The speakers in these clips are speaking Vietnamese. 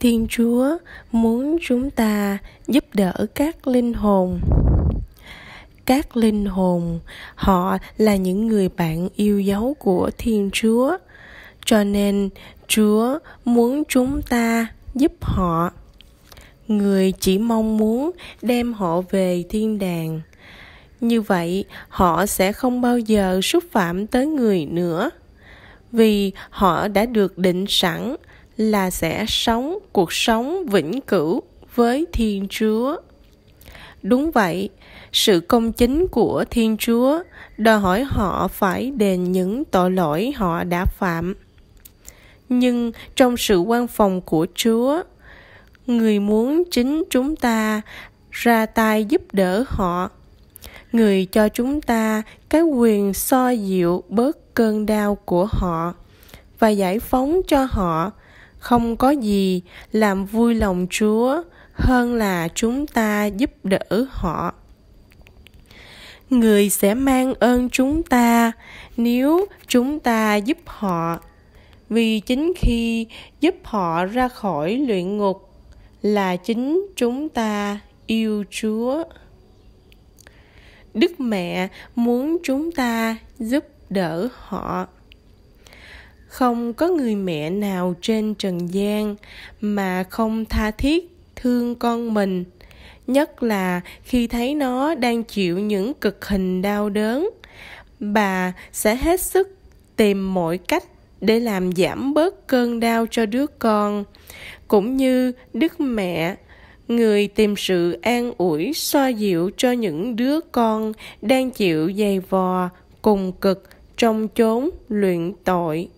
thiên chúa muốn chúng ta giúp đỡ các linh hồn các linh hồn họ là những người bạn yêu dấu của thiên chúa cho nên chúa muốn chúng ta giúp họ người chỉ mong muốn đem họ về thiên đàng như vậy họ sẽ không bao giờ xúc phạm tới người nữa vì họ đã được định sẵn là sẽ sống cuộc sống vĩnh cửu với Thiên Chúa. Đúng vậy, sự công chính của Thiên Chúa đòi hỏi họ phải đền những tội lỗi họ đã phạm. Nhưng trong sự quan phòng của Chúa, Người muốn chính chúng ta ra tay giúp đỡ họ. Người cho chúng ta cái quyền so dịu bớt cơn đau của họ và giải phóng cho họ không có gì làm vui lòng chúa hơn là chúng ta giúp đỡ họ người sẽ mang ơn chúng ta nếu chúng ta giúp họ vì chính khi giúp họ ra khỏi luyện ngục là chính chúng ta yêu chúa đức mẹ muốn chúng ta giúp đỡ họ không có người mẹ nào trên trần gian mà không tha thiết thương con mình nhất là khi thấy nó đang chịu những cực hình đau đớn bà sẽ hết sức tìm mọi cách để làm giảm bớt cơn đau cho đứa con cũng như đức mẹ người tìm sự an ủi xoa dịu cho những đứa con đang chịu dày vò cùng cực trong chốn luyện tội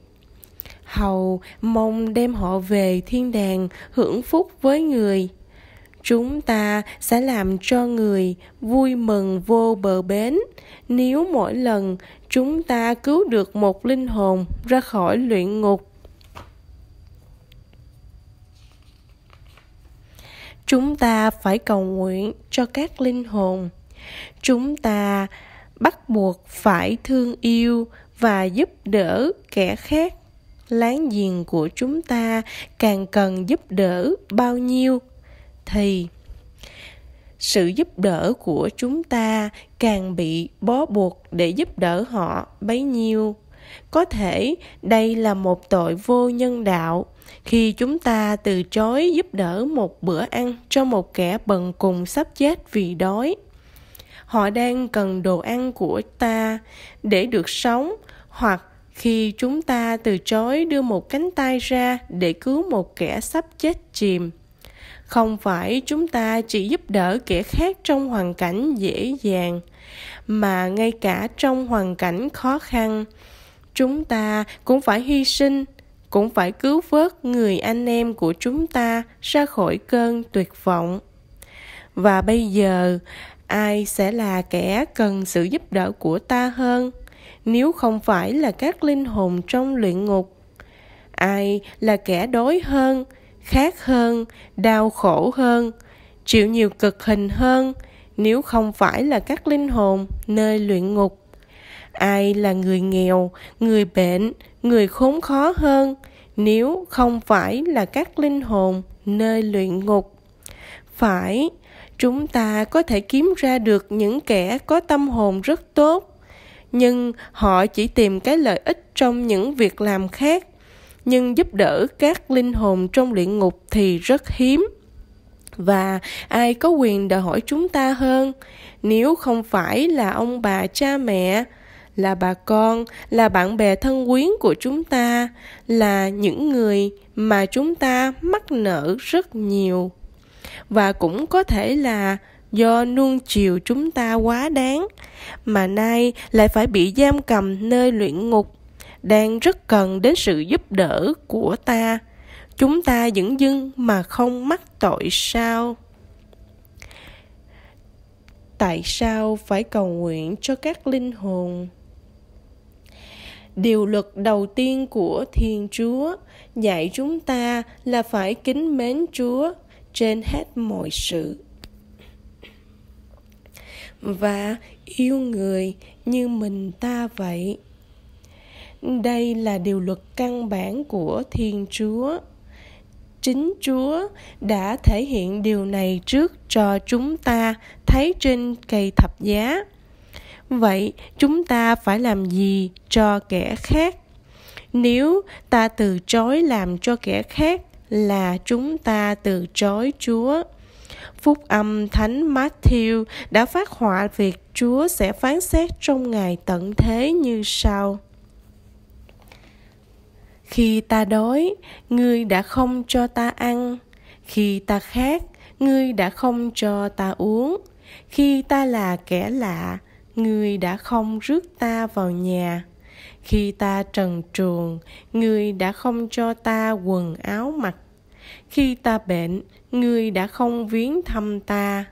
hầu mong đem họ về thiên đàng hưởng phúc với người chúng ta sẽ làm cho người vui mừng vô bờ bến nếu mỗi lần chúng ta cứu được một linh hồn ra khỏi luyện ngục chúng ta phải cầu nguyện cho các linh hồn chúng ta bắt buộc phải thương yêu và giúp đỡ kẻ khác láng giềng của chúng ta càng cần giúp đỡ bao nhiêu thì sự giúp đỡ của chúng ta càng bị bó buộc để giúp đỡ họ bấy nhiêu có thể đây là một tội vô nhân đạo khi chúng ta từ chối giúp đỡ một bữa ăn cho một kẻ bần cùng sắp chết vì đói họ đang cần đồ ăn của ta để được sống hoặc khi chúng ta từ chối đưa một cánh tay ra để cứu một kẻ sắp chết chìm không phải chúng ta chỉ giúp đỡ kẻ khác trong hoàn cảnh dễ dàng mà ngay cả trong hoàn cảnh khó khăn chúng ta cũng phải hy sinh cũng phải cứu vớt người anh em của chúng ta ra khỏi cơn tuyệt vọng và bây giờ ai sẽ là kẻ cần sự giúp đỡ của ta hơn nếu không phải là các linh hồn trong luyện ngục ai là kẻ đói hơn khát hơn đau khổ hơn chịu nhiều cực hình hơn nếu không phải là các linh hồn nơi luyện ngục ai là người nghèo người bệnh người khốn khó hơn nếu không phải là các linh hồn nơi luyện ngục phải chúng ta có thể kiếm ra được những kẻ có tâm hồn rất tốt nhưng họ chỉ tìm cái lợi ích trong những việc làm khác nhưng giúp đỡ các linh hồn trong luyện ngục thì rất hiếm và ai có quyền đòi hỏi chúng ta hơn nếu không phải là ông bà cha mẹ là bà con là bạn bè thân quyến của chúng ta là những người mà chúng ta mắc nợ rất nhiều và cũng có thể là do nuông chiều chúng ta quá đáng mà nay lại phải bị giam cầm nơi luyện ngục đang rất cần đến sự giúp đỡ của ta chúng ta vẫn dưng mà không mắc tội sao tại sao phải cầu nguyện cho các linh hồn điều luật đầu tiên của thiên chúa dạy chúng ta là phải kính mến chúa trên hết mọi sự và yêu người như mình ta vậy đây là điều luật căn bản của thiên chúa chính chúa đã thể hiện điều này trước cho chúng ta thấy trên cây thập giá vậy chúng ta phải làm gì cho kẻ khác nếu ta từ chối làm cho kẻ khác là chúng ta từ chối chúa Phúc âm Thánh Matthew đã phát họa việc Chúa sẽ phán xét trong ngày tận thế như sau. Khi ta đói, ngươi đã không cho ta ăn. Khi ta khát, ngươi đã không cho ta uống. Khi ta là kẻ lạ, ngươi đã không rước ta vào nhà. Khi ta trần truồng, ngươi đã không cho ta quần áo mặc khi ta bệnh, ngươi đã không viếng thăm ta.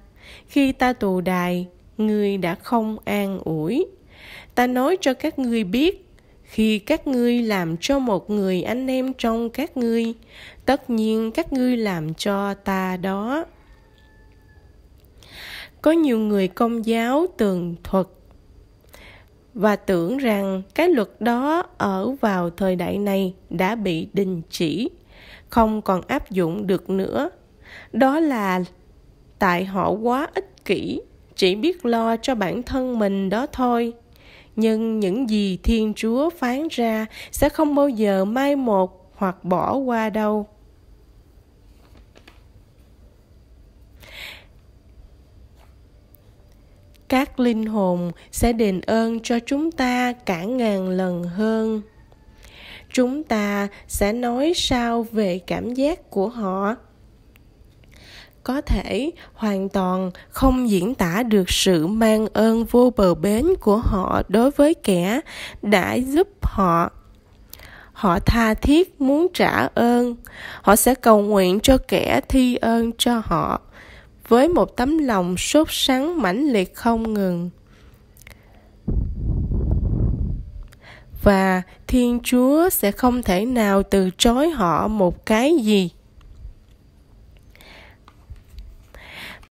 Khi ta tù đài, ngươi đã không an ủi. Ta nói cho các ngươi biết, khi các ngươi làm cho một người anh em trong các ngươi, tất nhiên các ngươi làm cho ta đó. Có nhiều người công giáo tường thuật và tưởng rằng cái luật đó ở vào thời đại này đã bị đình chỉ không còn áp dụng được nữa đó là tại họ quá ích kỷ chỉ biết lo cho bản thân mình đó thôi nhưng những gì thiên chúa phán ra sẽ không bao giờ mai một hoặc bỏ qua đâu các linh hồn sẽ đền ơn cho chúng ta cả ngàn lần hơn chúng ta sẽ nói sao về cảm giác của họ có thể hoàn toàn không diễn tả được sự mang ơn vô bờ bến của họ đối với kẻ đã giúp họ họ tha thiết muốn trả ơn họ sẽ cầu nguyện cho kẻ thi ơn cho họ với một tấm lòng sốt sắng mãnh liệt không ngừng và thiên chúa sẽ không thể nào từ chối họ một cái gì